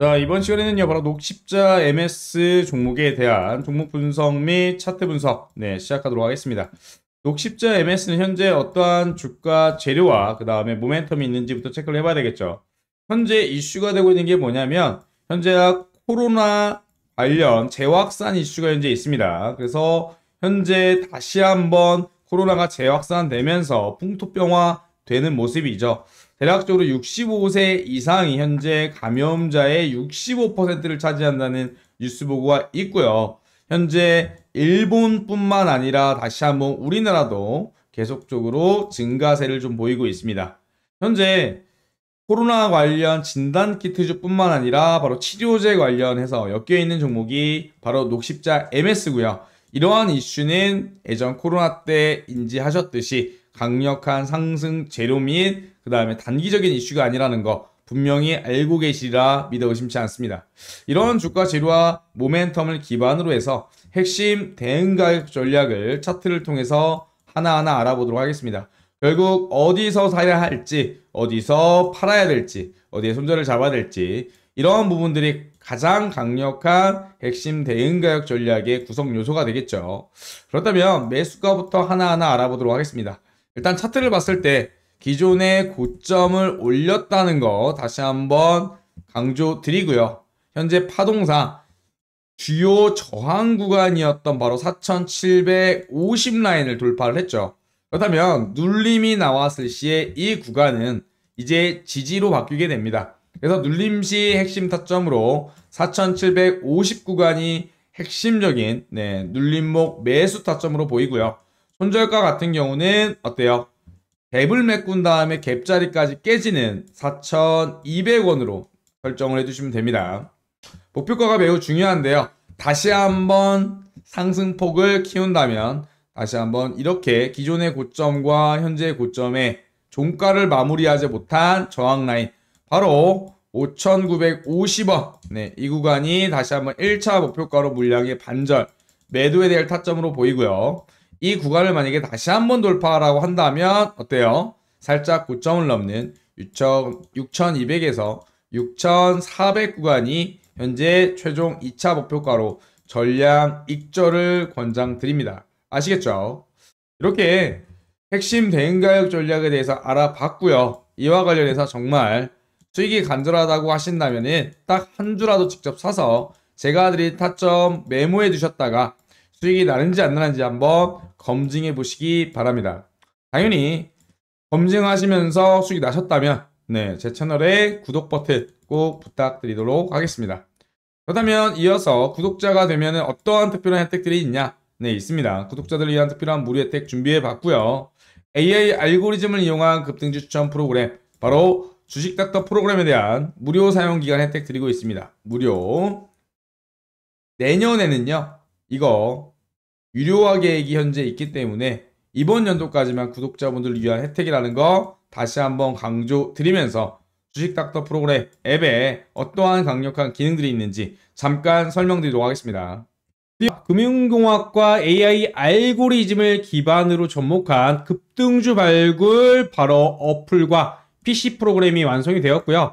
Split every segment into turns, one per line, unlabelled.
자 이번 시간에는요 바로 녹십자 MS 종목에 대한 종목 분석 및 차트 분석 네 시작하도록 하겠습니다 녹십자 MS는 현재 어떠한 주가 재료와 그 다음에 모멘텀이 있는지부터 체크를 해봐야 되겠죠 현재 이슈가 되고 있는 게 뭐냐면 현재 코로나 관련 재확산 이슈가 현재 있습니다 그래서 현재 다시 한번 코로나가 재확산되면서 풍토병화 되는 모습이죠 대략적으로 65세 이상이 현재 감염자의 65%를 차지한다는 뉴스 보고가 있고요. 현재 일본뿐만 아니라 다시 한번 우리나라도 계속적으로 증가세를 좀 보이고 있습니다. 현재 코로나 관련 진단 키트주뿐만 아니라 바로 치료제 관련해서 엮여 있는 종목이 바로 녹십자 MS고요. 이러한 이슈는 예전 코로나 때 인지하셨듯이 강력한 상승 재료 및 그 다음에 단기적인 이슈가 아니라는 거 분명히 알고 계시라 믿어 의심치 않습니다. 이런 주가 재료와 모멘텀을 기반으로 해서 핵심 대응 가격 전략을 차트를 통해서 하나하나 알아보도록 하겠습니다. 결국 어디서 사야 할지, 어디서 팔아야 될지, 어디에 손절을 잡아야 될지 이런 부분들이 가장 강력한 핵심 대응 가격 전략의 구성 요소가 되겠죠. 그렇다면 매수가부터 하나하나 알아보도록 하겠습니다. 일단 차트를 봤을 때 기존의 고점을 올렸다는 거 다시 한번 강조드리고요. 현재 파동상 주요 저항 구간이었던 바로 4750 라인을 돌파를 했죠. 그렇다면 눌림이 나왔을 시에 이 구간은 이제 지지로 바뀌게 됩니다. 그래서 눌림 시 핵심 타점으로 4750 구간이 핵심적인 네, 눌림목 매수 타점으로 보이고요. 손절가 같은 경우는 어때요? 갭을 메꾼 다음에 갭자리까지 깨지는 4,200원으로 설정을 해주시면 됩니다. 목표가가 매우 중요한데요. 다시 한번 상승폭을 키운다면 다시 한번 이렇게 기존의 고점과 현재의 고점에 종가를 마무리하지 못한 저항 라인 바로 5,950원 네, 이 구간이 다시 한번 1차 목표가로 물량의 반절 매도에 대한 타점으로 보이고요. 이 구간을 만약에 다시 한번 돌파라고 한다면 어때요? 살짝 고점을 넘는 6,200에서 6,400 구간이 현재 최종 2차 목표가로 전량 익절을 권장드립니다. 아시겠죠? 이렇게 핵심 대응가역 전략에 대해서 알아봤고요. 이와 관련해서 정말 수익이 간절하다고 하신다면 딱 한 주라도 직접 사서 제가 드린 타점 메모해 두셨다가 수익이 나는지 안 나는지 한번 검증해 보시기 바랍니다. 당연히 검증하시면서 수익이 나셨다면 네, 제 채널에 구독 버튼 꼭 부탁드리도록 하겠습니다. 그렇다면 이어서 구독자가 되면 어떠한 특별한 혜택들이 있냐? 네, 있습니다. 구독자들을 위한 특별한 무료 혜택 준비해 봤고요. AI 알고리즘을 이용한 급등주 추천 프로그램 바로 주식닥터 프로그램에 대한 무료 사용기간 혜택 드리고 있습니다. 무료 내년에는요 이거 유료화 계획이 현재 있기 때문에 이번 연도까지만 구독자분들을 위한 혜택이라는 거 다시 한번 강조드리면서 주식닥터 프로그램 앱에 어떠한 강력한 기능들이 있는지 잠깐 설명드리도록 하겠습니다. 금융공학과 AI 알고리즘을 기반으로 접목한 급등주 발굴 바로 어플과 PC 프로그램이 완성이 되었고요.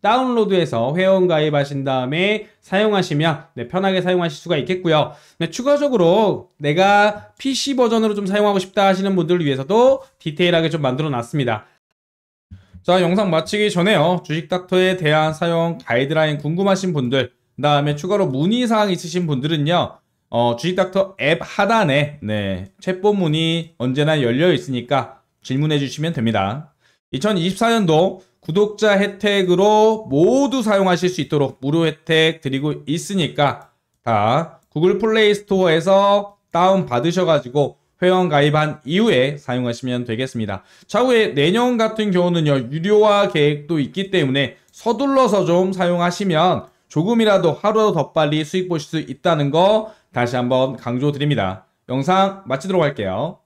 다운로드해서 회원 가입하신 다음에 사용하시면 네, 편하게 사용하실 수가 있겠고요. 네, 추가적으로 내가 PC 버전으로 좀 사용하고 싶다 하시는 분들을 위해서도 디테일하게 좀 만들어 놨습니다. 자 영상 마치기 전에요. 주식닥터에 대한 사용 가이드라인 궁금하신 분들 그 다음에 추가로 문의사항 있으신 분들은요. 어, 주식닥터 앱 하단에 네, 챗봇 문의 언제나 열려 있으니까 질문해 주시면 됩니다. 2024년도 구독자 혜택으로 모두 사용하실 수 있도록 무료 혜택 드리고 있으니까 다 구글 플레이 스토어에서 다운 받으셔가지고 회원 가입한 이후에 사용하시면 되겠습니다. 차후에 내년 같은 경우는요, 유료화 계획도 있기 때문에 서둘러서 좀 사용하시면 조금이라도 하루 더 빨리 수익 보실 수 있다는 거 다시 한번 강조드립니다. 영상 마치도록 할게요.